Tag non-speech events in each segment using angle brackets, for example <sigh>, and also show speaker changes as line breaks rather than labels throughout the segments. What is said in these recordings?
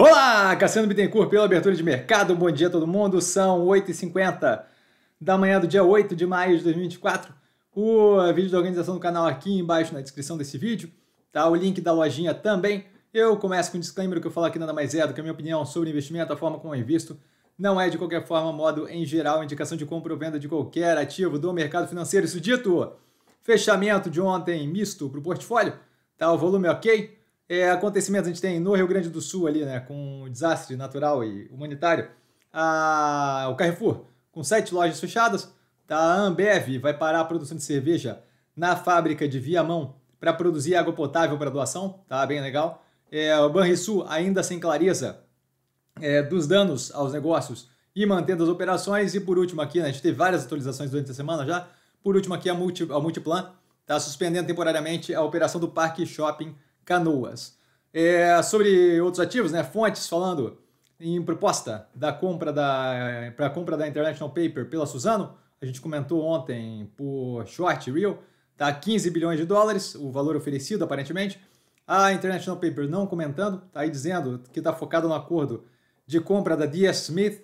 Olá, Cassiano Bittencourt pela abertura de mercado. Bom dia a todo mundo. São 8h50 da manhã do dia 8 de maio de 2024. O vídeo da organização do canal aqui embaixo na descrição desse vídeo. Tá o link da lojinha também. Eu começo com um disclaimer que eu falo aqui nada mais é do que a minha opinião sobre investimento, a forma como eu é invisto. Não é de qualquer forma, modo em geral, indicação de compra ou venda de qualquer ativo do mercado financeiro. Isso dito, fechamento de ontem misto para o portfólio. Tá o volume ok? é, acontecimentos a gente tem no Rio Grande do Sul ali, né, com um desastre natural e humanitário, a, o Carrefour com sete lojas fechadas, tá? a Ambev vai parar a produção de cerveja na fábrica de Viamão para produzir água potável para doação, tá bem legal. É, o Banrisul ainda sem clareza é, dos danos aos negócios e mantendo as operações. E por último aqui, né, a gente teve várias atualizações durante a semana já. Por último aqui, a, Multi, a Multiplan está suspendendo temporariamente a operação do Parque Shopping Canoas. É, sobre outros ativos, né? Fontes falando em proposta da compra da para compra da International Paper pela Suzano. A gente comentou ontem por short real, tá 15 bilhões de dólares, o valor oferecido aparentemente. A International Paper não comentando, tá aí dizendo que está focado no acordo de compra da DS Smith,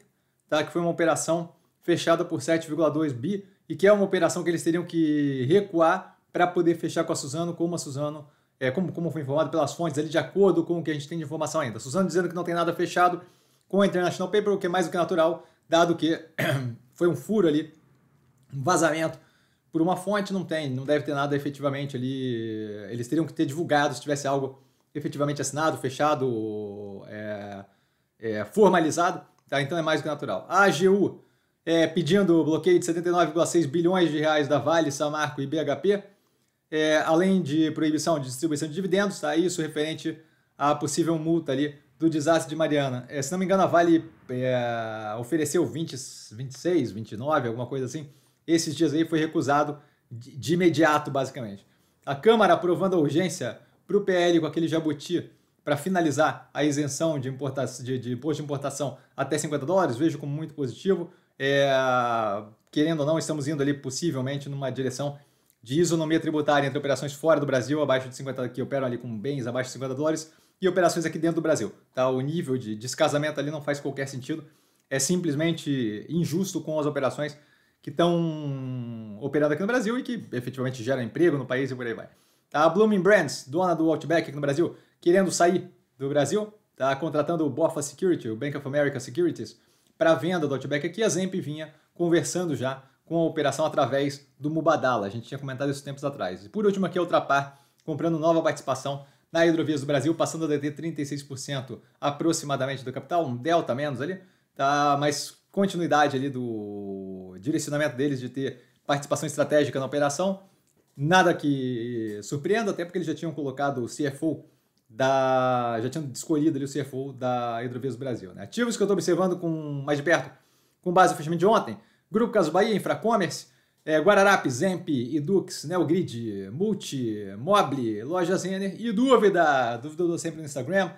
tá que foi uma operação fechada por 7,2 bi e que é uma operação que eles teriam que recuar para poder fechar com a Suzano, como a Suzano é, como, como foi informado pelas fontes ali, de acordo com o que a gente tem de informação ainda. Suzano dizendo que não tem nada fechado com a International Paper, o que é mais do que natural, dado que <clears throat> foi um furo ali, um vazamento por uma fonte, não tem, não deve ter nada efetivamente ali. Eles teriam que ter divulgado se tivesse algo efetivamente assinado, fechado, é, é, formalizado, tá? então é mais do que natural. A AGU é, pedindo bloqueio de 79,6 bilhões de reais da Vale, Samarco e BHP é, além de proibição de distribuição de dividendos, tá? isso referente à possível multa ali do desastre de Mariana. É, se não me engano, a Vale é, ofereceu 20, 26, 29, alguma coisa assim. Esses dias aí foi recusado de, de imediato, basicamente. A Câmara aprovando a urgência para o PL com aquele jabuti para finalizar a isenção de, de, de, imposto de importação até 50 dólares, vejo como muito positivo. É, querendo ou não, estamos indo ali possivelmente numa direção de isonomia tributária entre operações fora do Brasil, abaixo de 50, que operam ali com bens abaixo de 50 dólares, e operações aqui dentro do Brasil. Tá? O nível de descasamento ali não faz qualquer sentido, é simplesmente injusto com as operações que estão operando aqui no Brasil e que efetivamente geram emprego no país e por aí vai. Tá? A Blooming Brands, dona do Outback aqui no Brasil, querendo sair do Brasil, tá contratando o Bofa Security, o Bank of America Securities, para venda do Outback aqui, a Zemp vinha conversando já com a operação através do Mubadala. A gente tinha comentado isso tempos atrás. E por último aqui a é Ultrapar comprando nova participação na Hidrovias do Brasil, passando a deter 36% aproximadamente do capital, um delta menos ali, tá? mas continuidade ali do direcionamento deles de ter participação estratégica na operação. Nada que surpreenda, até porque eles já tinham colocado o CFO da. já tinham escolhido ali o CFO da Hidrovias do Brasil. Né? Ativos que eu estou observando com mais de perto, com base no fechamento de ontem, Grupo Caso Bahia, Infracommerce, é, Guararapes, Zemp, Edux, Neogrid, Multi, Mobile, Lojas Renner e dúvida, dúvida eu dou sempre no Instagram,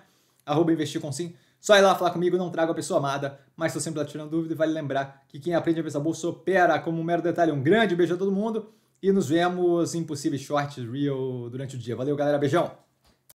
arroba sim. Só ir lá falar comigo, não trago a pessoa amada, mas estou sempre lá tirando dúvida e vale lembrar que quem aprende a pensar bolsa opera como um mero detalhe. Um grande beijo a todo mundo e nos vemos em possíveis shorts real durante o dia. Valeu, galera. Beijão!